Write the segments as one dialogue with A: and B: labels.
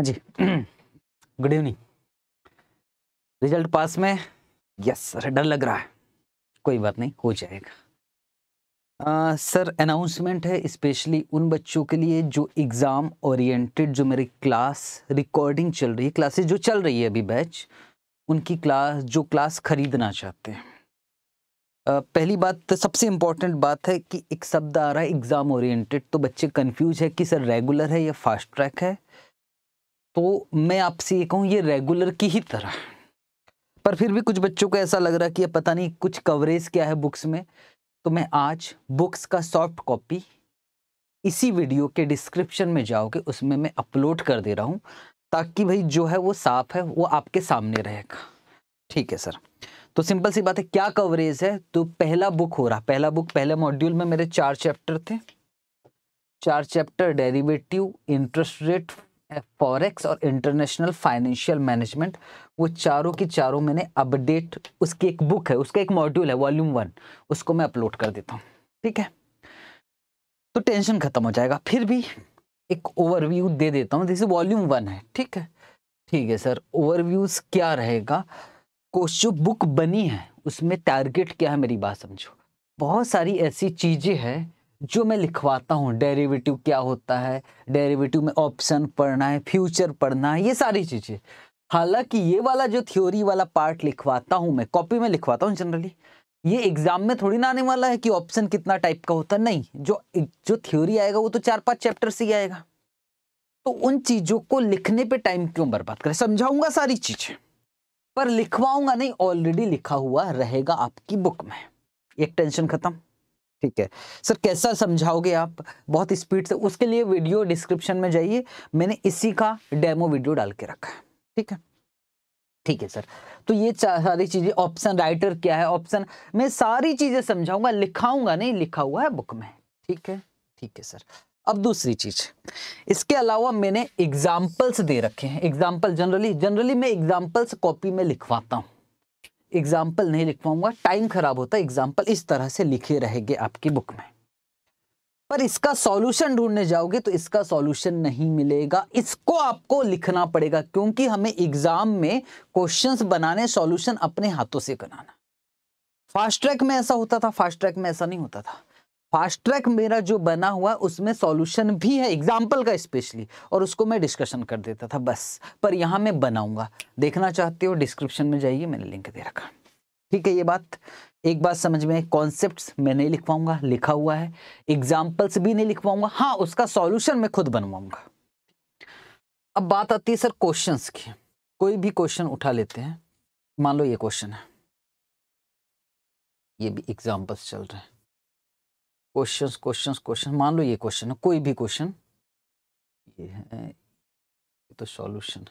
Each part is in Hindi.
A: हाँ जी गुड इवनिंग रिजल्ट पास में यस सर डर लग रहा है कोई बात नहीं हो जाएगा आ, सर अनाउंसमेंट है स्पेशली उन बच्चों के लिए जो एग्ज़ाम ओरिएंटेड जो मेरी क्लास रिकॉर्डिंग चल रही है क्लासेस जो चल रही है अभी बैच उनकी क्लास जो क्लास खरीदना चाहते हैं Uh, पहली बात तो सबसे इम्पॉर्टेंट बात है कि एक शब्द आ रहा है एग्ज़ाम ओरिएंटेड तो बच्चे कंफ्यूज है कि सर रेगुलर है या फास्ट ट्रैक है तो मैं आपसे ये कहूँ ये रेगुलर की ही तरह पर फिर भी कुछ बच्चों को ऐसा लग रहा कि पता नहीं कुछ कवरेज क्या है बुक्स में तो मैं आज बुक्स का सॉफ्ट कॉपी इसी वीडियो के डिस्क्रिप्शन में जाओगे उसमें मैं अपलोड कर दे रहा हूँ ताकि भाई जो है वो साफ है वो आपके सामने रहेगा ठीक है सर तो सिंपल सी बात है क्या कवरेज है तो पहला बुक हो रहा पहला बुक पहले मॉड्यूल में मेरे चार चैप्टर थे चार chapter derivative interest rate forex और इंटरनेशनल फाइनेंशियल मैनेजमेंट वो चारों की चारों मैंने अपडेट उसकी एक बुक है उसका एक मॉड्यूल है वॉल्यूम वन उसको मैं अपलोड कर देता हूँ ठीक है तो टेंशन खत्म हो जाएगा फिर भी एक ओवरव्यू दे देता हूँ जैसे वॉल्यूम वन है ठीक है ठीक है सर ओवरव्यूज क्या रहेगा कोश जो बुक बनी है उसमें टारगेट क्या है मेरी बात समझो बहुत सारी ऐसी चीज़ें हैं जो मैं लिखवाता हूँ डेरिवेटिव क्या होता है डेरिवेटिव में ऑप्शन पढ़ना है फ्यूचर पढ़ना है ये सारी चीज़ें हालांकि ये वाला जो थ्योरी वाला पार्ट लिखवाता हूँ मैं कॉपी में लिखवाता हूँ जनरली ये एग्जाम में थोड़ी ना आने वाला है कि ऑप्शन कितना टाइप का होता है नहीं जो जो थ्योरी आएगा वो तो चार पाँच चैप्टर से ही आएगा तो उन चीज़ों को लिखने पर टाइम क्यों बर्बाद करें समझाऊंगा सारी चीज़ें पर लिखवाऊंगा नहीं ऑलरेडी लिखा हुआ रहेगा आपकी बुक में एक टेंशन खत्म ठीक है सर कैसा समझाओगे आप बहुत स्पीड से उसके लिए वीडियो डिस्क्रिप्शन में जाइए मैंने इसी का डेमो वीडियो डाल के रखा है ठीक है ठीक है सर तो ये सारी चीज़ें ऑप्शन राइटर क्या है ऑप्शन मैं सारी चीज़ें समझाऊंगा लिखाऊंगा नहीं लिखा हुआ है बुक में ठीक है ठीक है सर अब दूसरी चीज इसके अलावा मैंने एग्जाम्पल्स दे रखे हैं एग्जाम्पल जनरली जनरली मैं एग्जाम्पल्स कॉपी में लिखवाता हूँ एग्जाम्पल नहीं लिख पाऊंगा टाइम खराब होता है एग्जाम्पल इस तरह से लिखे रहेंगे आपकी बुक में पर इसका सॉल्यूशन ढूंढने जाओगे तो इसका सॉल्यूशन नहीं मिलेगा इसको आपको लिखना पड़ेगा क्योंकि हमें एग्जाम में क्वेश्चंस बनाने सॉल्यूशन अपने हाथों से बनाना फास्ट ट्रैक में ऐसा होता था फास्ट ट्रैक में ऐसा नहीं होता था फास्ट ट्रैक मेरा जो बना हुआ उसमें सॉल्यूशन भी है एग्जाम्पल का स्पेशली और उसको मैं डिस्कशन कर देता था बस पर यहाँ मैं बनाऊंगा देखना चाहते हो डिस्क्रिप्शन में जाइए मैंने लिंक दे रखा ठीक है ये बात एक बात समझ में कॉन्सेप्ट मैं नहीं लिखवाऊंगा लिखा हुआ है एग्जाम्पल्स भी नहीं लिखवाऊंगा हाँ उसका सॉल्यूशन मैं खुद बनवाऊंगा अब बात आती है सर क्वेश्चन की कोई भी क्वेश्चन उठा लेते हैं मान लो ये क्वेश्चन है ये भी एग्जाम्पल्स चल रहे हैं क्वेश्चंस क्वेश्चंस क्वेश्चन मान लो ये क्वेश्चन है कोई भी क्वेश्चन ये है ये तो सॉल्यूशन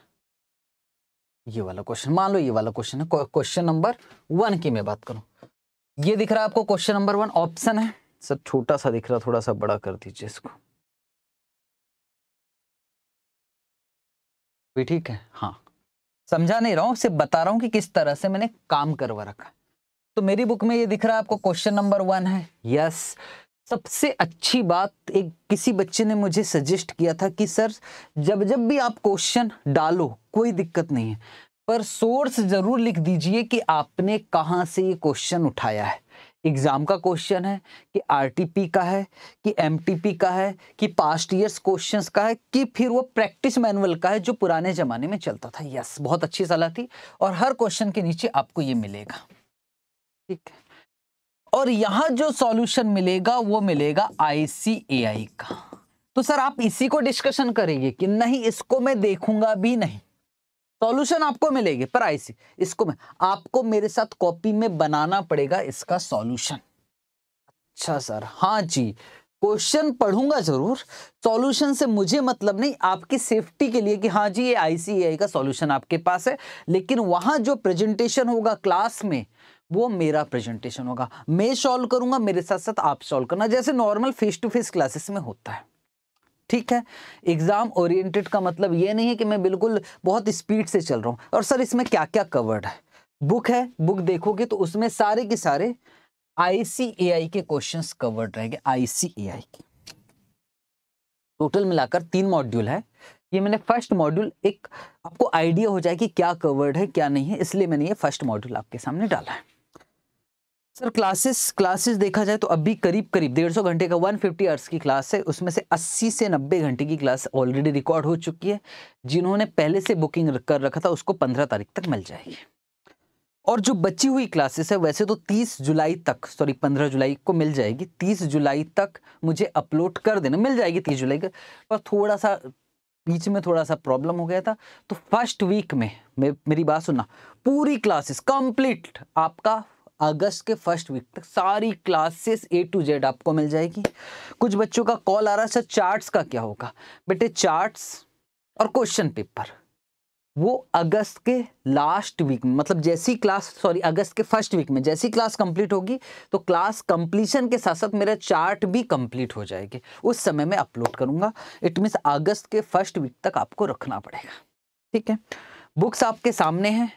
A: ये वाला क्वेश्चन मान लो ये वाला क्वेश्चन है क्वेश्चन नंबर वन की मैं बात करूं ये दिख रहा है आपको क्वेश्चन नंबर वन ऑप्शन है सर छोटा सा दिख रहा थोड़ा सा बड़ा कर दीजिए इसको भी ठीक है हाँ समझा नहीं रहा हूं सिर्फ बता रहा हूं कि किस तरह से मैंने काम करवा रखा तो मेरी बुक में ये दिख रहा है आपको क्वेश्चन नंबर वन है यस सबसे अच्छी बात एक किसी बच्चे ने मुझे सजेस्ट किया था कि सर जब जब भी आप क्वेश्चन डालो कोई दिक्कत नहीं है पर सोर्स ज़रूर लिख दीजिए कि आपने कहाँ से ये क्वेश्चन उठाया है एग्ज़ाम का क्वेश्चन है कि आरटीपी का है कि एमटीपी का है कि पास्ट ईयर्स क्वेश्चंस का है कि फिर वो प्रैक्टिस मैनुअल का है जो पुराने ज़माने में चलता था यस बहुत अच्छी सलाह थी और हर क्वेश्चन के नीचे आपको ये मिलेगा ठीक है और यहां जो सॉल्यूशन मिलेगा वो मिलेगा आईसीएआई का तो सर आप इसी को डिस्कशन करेंगे कि नहीं इसको मैं देखूंगा भी नहीं सॉल्यूशन आपको मिलेगी पर आईसी इसको मैं आपको मेरे साथ कॉपी में बनाना पड़ेगा इसका सॉल्यूशन अच्छा सर हाँ जी क्वेश्चन पढ़ूंगा जरूर सॉल्यूशन से मुझे मतलब नहीं आपकी सेफ्टी के लिए कि हाँ जी ये आईसीएआई का सॉल्यूशन आपके पास है लेकिन वहां जो प्रेजेंटेशन होगा क्लास में वो मेरा प्रेजेंटेशन होगा मैं सॉल्व करूंगा मेरे साथ साथ आप सॉल्व करना जैसे normal face to face classes में होता है ठीक है एग्जाम ओरिएंटेड का मतलब ये नहीं है कि मैं बिल्कुल बहुत स्पीड से चल रहा हूँ और सर इसमें क्या क्या कवर्ड है बुक है बुक देखोगे तो उसमें सारे के सारे आईसीएआई के क्वेश्चन कवर्ड रहेंगे आईसीएआई के टोटल मिलाकर तीन मॉड्यूल है ये मैंने फर्स्ट मॉड्यूल एक आपको आइडिया हो जाए कि क्या कवर्ड है क्या नहीं है इसलिए मैंने ये फर्स्ट मॉड्यूल आपके सामने डाला है सर क्लासेस क्लासेस देखा जाए तो अभी करीब करीब डेढ़ सौ घंटे का वन फिफ्टी आवर्स की क्लास है उसमें से अस्सी से नब्बे घंटे की क्लास ऑलरेडी रिकॉर्ड हो चुकी है जिन्होंने पहले से बुकिंग कर रखा था उसको पंद्रह तारीख तक मिल जाएगी और जो बची हुई क्लासेस है वैसे तो 30 जुलाई तक सॉरी 15 जुलाई को मिल जाएगी 30 जुलाई तक मुझे अपलोड कर देना मिल जाएगी 30 जुलाई का पर थोड़ा सा बीच में थोड़ा सा प्रॉब्लम हो गया था तो फर्स्ट वीक में मे, मेरी बात सुनना पूरी क्लासेस कंप्लीट आपका अगस्त के फर्स्ट वीक तक सारी क्लासेस ए टू जेड आपको मिल जाएगी कुछ बच्चों का कॉल आ रहा है सर चार्ट्स का क्या होगा बेटे चार्ट्स और क्वेश्चन पेपर वो अगस्त के लास्ट वीक में मतलब जैसी क्लास सॉरी अगस्त के फर्स्ट वीक में जैसी क्लास कंप्लीट होगी तो क्लास कंप्लीशन के साथ साथ मेरा चार्ट भी कंप्लीट हो जाएगी उस समय में अपलोड करूंगा इट मीन्स अगस्त के फर्स्ट वीक तक आपको रखना पड़ेगा ठीक है बुक्स आपके सामने हैं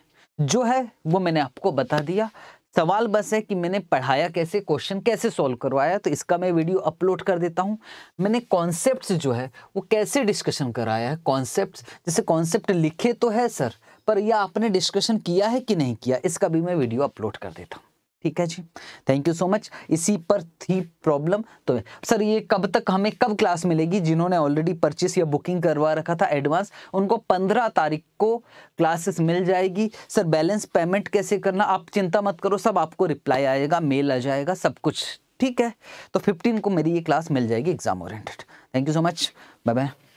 A: जो है वो मैंने आपको बता दिया सवाल बस है कि मैंने पढ़ाया कैसे क्वेश्चन कैसे सॉल्व करवाया तो इसका मैं वीडियो अपलोड कर देता हूँ मैंने कॉन्सेप्ट जो है वो कैसे डिस्कशन कराया है कॉन्सेप्ट जैसे कॉन्सेप्ट लिखे तो है सर पर यह आपने डिस्कशन किया है कि नहीं किया इसका भी मैं वीडियो अपलोड कर देता हूँ ठीक है जी थैंक यू सो मच इसी पर थी प्रॉब्लम तो सर ये कब तक हमें कब क्लास मिलेगी जिन्होंने ऑलरेडी परचेस या बुकिंग करवा रखा था एडवांस उनको पंद्रह तारीख को क्लासेस मिल जाएगी सर बैलेंस पेमेंट कैसे करना आप चिंता मत करो सब आपको रिप्लाई आएगा मेल आ जाएगा सब कुछ ठीक है तो फिफ्टीन को मेरी ये क्लास मिल जाएगी exam oriented thank you so much bye bye